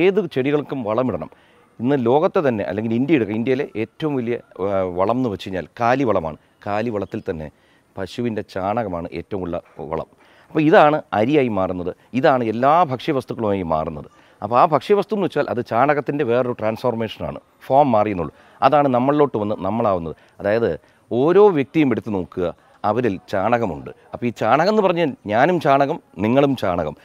ഏത് ചെടികൾക്കും വളമിടണം ഇന്ന് ലോകത്തെ തന്നെ അല്ലെങ്കിൽ ഇന്ത്യ എടുക്കുക ഇന്ത്യയിലെ ഏറ്റവും വലിയ വളം എന്ന് വെച്ച് കഴിഞ്ഞാൽ കാലിവളമാണ് കാലിവളത്തിൽ തന്നെ പശുവിൻ്റെ ചാണകമാണ് ഏറ്റവും ഉള്ള വളം അപ്പോൾ ഇതാണ് അരിയായി മാറുന്നത് ഇതാണ് എല്ലാ ഭക്ഷ്യവസ്തുക്കളുമായി മാറുന്നത് അപ്പോൾ ആ ഭക്ഷ്യവസ്തു എന്ന് വെച്ചാൽ അത് ചാണകത്തിൻ്റെ വേറൊരു ട്രാൻസ്ഫോർമേഷനാണ് ഫോം മാറിയെന്നുള്ളൂ അതാണ് നമ്മളിലോട്ട് വന്ന് നമ്മളാവുന്നത് അതായത് ഓരോ വ്യക്തിയും എടുത്ത് നോക്കുക അവരിൽ ചാണകമുണ്ട് അപ്പോൾ ഈ ചാണകം എന്ന് പറഞ്ഞാൽ ഞാനും ചാണകം നിങ്ങളും ചാണകം